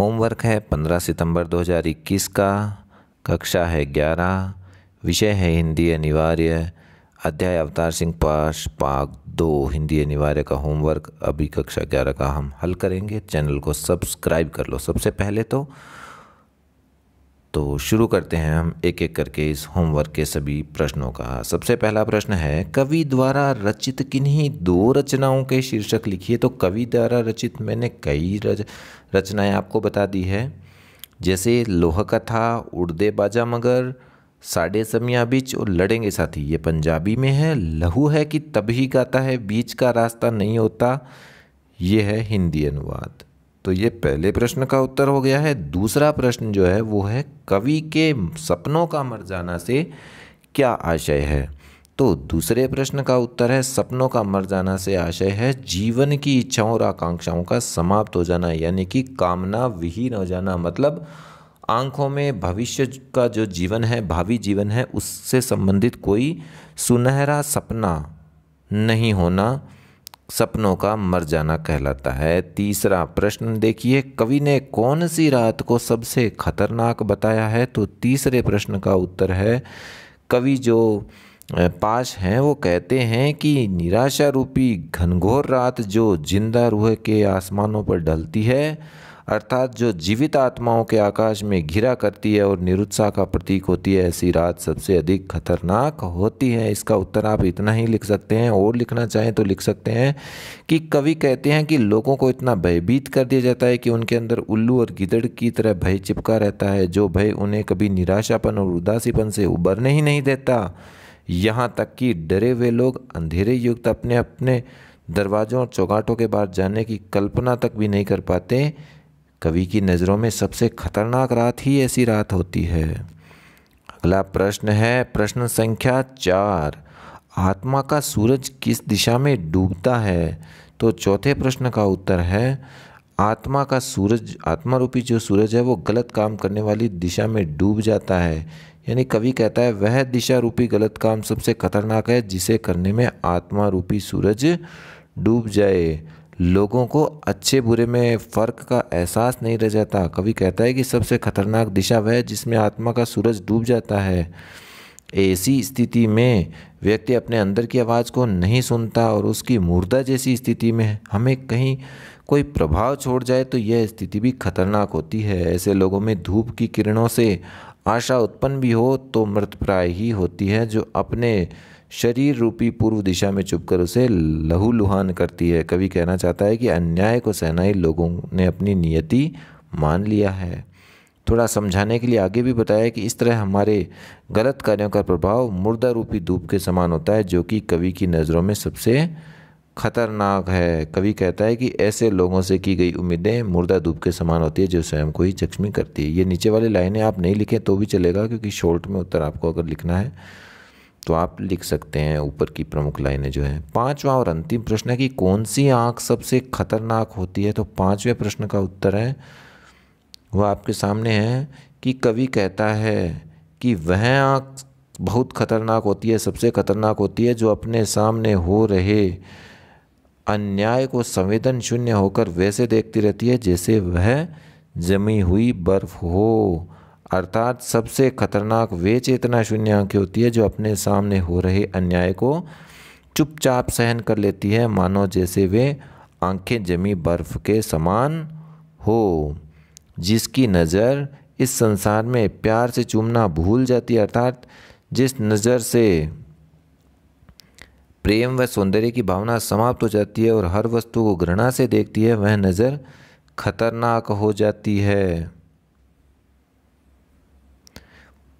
homework है 15 सितंबर 2021 का कक्षा है 11 विषय है हिंदी अनिवार्य अध्याय अवतार सिंह पाश पाक दो हिंदी अनिवार्य का होमवर्क अभी कक्षा ग्यारह का हम हल करेंगे चैनल को सब्सक्राइब कर लो सबसे पहले तो तो शुरू करते हैं हम एक एक करके इस होमवर्क के सभी प्रश्नों का सबसे पहला प्रश्न है कवि द्वारा रचित किन्हीं दो रचनाओं के शीर्षक लिखिए तो कवि द्वारा रचित मैंने कई रच रचनाएँ आपको बता दी है जैसे लोह कथा उड़दे बाजा मगर साढ़े समिया बीच और लड़ेंगे साथी ये पंजाबी में है लहू है कि तभी गाता है बीच का रास्ता नहीं होता ये है हिंदी अनुवाद तो ये पहले प्रश्न का उत्तर हो गया है दूसरा प्रश्न जो है वो है कवि के सपनों का मर जाना से क्या आशय है तो दूसरे प्रश्न का उत्तर है सपनों का मर जाना से आशय है जीवन की इच्छाओं और आकांक्षाओं का समाप्त हो जाना यानी कि कामना विहीन हो जाना मतलब आंखों में भविष्य का जो जीवन है भावी जीवन है उससे संबंधित कोई सुनहरा सपना नहीं होना सपनों का मर जाना कहलाता है तीसरा प्रश्न देखिए कवि ने कौन सी रात को सबसे खतरनाक बताया है तो तीसरे प्रश्न का उत्तर है कवि जो पाश हैं वो कहते हैं कि निराशा रूपी घनघोर रात जो जिंदा रूह के आसमानों पर ढलती है अर्थात जो जीवित आत्माओं के आकाश में घिरा करती है और निरुत्साह का प्रतीक होती है ऐसी रात सबसे अधिक खतरनाक होती है इसका उत्तर आप इतना ही लिख सकते हैं और लिखना चाहें तो लिख सकते हैं कि कवि कहते हैं कि लोगों को इतना भयभीत कर दिया जाता है कि उनके अंदर उल्लू और गिदड़ की तरह भय चिपका रहता है जो भय उन्हें कभी निराशापन और उदासीपन से उबरने ही नहीं देता यहाँ तक कि डरे हुए लोग अंधेरे युक्त अपने अपने दरवाज़ों और चौगाटों के बाहर जाने की कल्पना तक भी नहीं कर पाते कवि की नज़रों में सबसे खतरनाक रात ही ऐसी रात होती है अगला प्रश्न है प्रश्न संख्या चार आत्मा का सूरज किस दिशा में डूबता है तो चौथे प्रश्न का उत्तर है आत्मा का सूरज आत्मा रूपी जो सूरज है वो गलत काम करने वाली दिशा में डूब जाता है यानी कवि कहता है वह दिशा रूपी गलत काम सबसे खतरनाक है जिसे करने में आत्मा रूपी सूरज डूब जाए लोगों को अच्छे बुरे में फ़र्क का एहसास नहीं रह जाता कवि कहता है कि सबसे खतरनाक दिशा वह जिसमें आत्मा का सूरज डूब जाता है ऐसी स्थिति में व्यक्ति अपने अंदर की आवाज़ को नहीं सुनता और उसकी मुर्दा जैसी स्थिति में हमें कहीं कोई प्रभाव छोड़ जाए तो यह स्थिति भी खतरनाक होती है ऐसे लोगों में धूप की किरणों से आशा उत्पन्न भी हो तो मृतप्राय ही होती है जो अपने शरीर रूपी पूर्व दिशा में चुपकर उसे लहूलुहान करती है कवि कहना चाहता है कि अन्याय को ही लोगों ने अपनी नियति मान लिया है थोड़ा समझाने के लिए आगे भी बताया कि इस तरह हमारे गलत कार्यों का प्रभाव मुर्दा रूपी धूप के समान होता है जो कि कवि की नज़रों में सबसे खतरनाक है कवि कहता है कि ऐसे लोगों से की गई उम्मीदें मुर्दा धूप के समान होती है जो स्वयं को ही जख्मी करती है ये नीचे वाली लाइनें आप नहीं लिखें तो भी चलेगा क्योंकि शॉर्ट में उत्तर आपको अगर लिखना है तो आप लिख सकते हैं ऊपर की प्रमुख लाइनें जो है पांचवा और अंतिम प्रश्न है कि कौन सी आँख सबसे खतरनाक होती है तो पांचवें प्रश्न का उत्तर है वह आपके सामने है कि कवि कहता है कि वह आँख बहुत खतरनाक होती है सबसे खतरनाक होती है जो अपने सामने हो रहे अन्याय को संवेदन शून्य होकर वैसे देखती रहती है जैसे वह जमी हुई बर्फ हो अर्थात सबसे खतरनाक वे चेतना शून्य आँखें होती है जो अपने सामने हो रहे अन्याय को चुपचाप सहन कर लेती है मानो जैसे वे आंखें जमी बर्फ के समान हो जिसकी नज़र इस संसार में प्यार से चूमना भूल जाती है अर्थात जिस नज़र से प्रेम व सौंदर्य की भावना समाप्त हो जाती है और हर वस्तु को घृणा से देखती है वह नज़र खतरनाक हो जाती है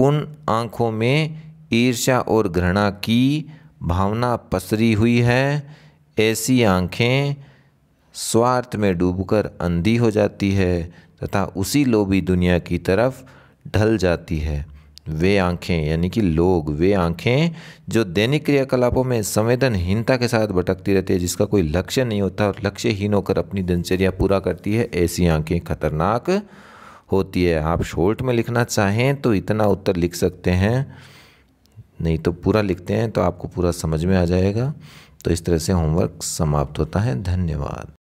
उन आँखों में ईर्ष्या और घृणा की भावना पसरी हुई है ऐसी आँखें स्वार्थ में डूबकर अंधी हो जाती है तथा उसी लोभी दुनिया की तरफ ढल जाती है वे आँखें यानी कि लोग वे आँखें जो दैनिक क्रियाकलापों में संवेदनहीनता के साथ भटकती रहती है जिसका कोई लक्ष्य नहीं होता और लक्ष्यहीन होकर अपनी दिनचर्या पूरा करती है ऐसी आँखें खतरनाक होती है आप शॉर्ट में लिखना चाहें तो इतना उत्तर लिख सकते हैं नहीं तो पूरा लिखते हैं तो आपको पूरा समझ में आ जाएगा तो इस तरह से होमवर्क समाप्त होता है धन्यवाद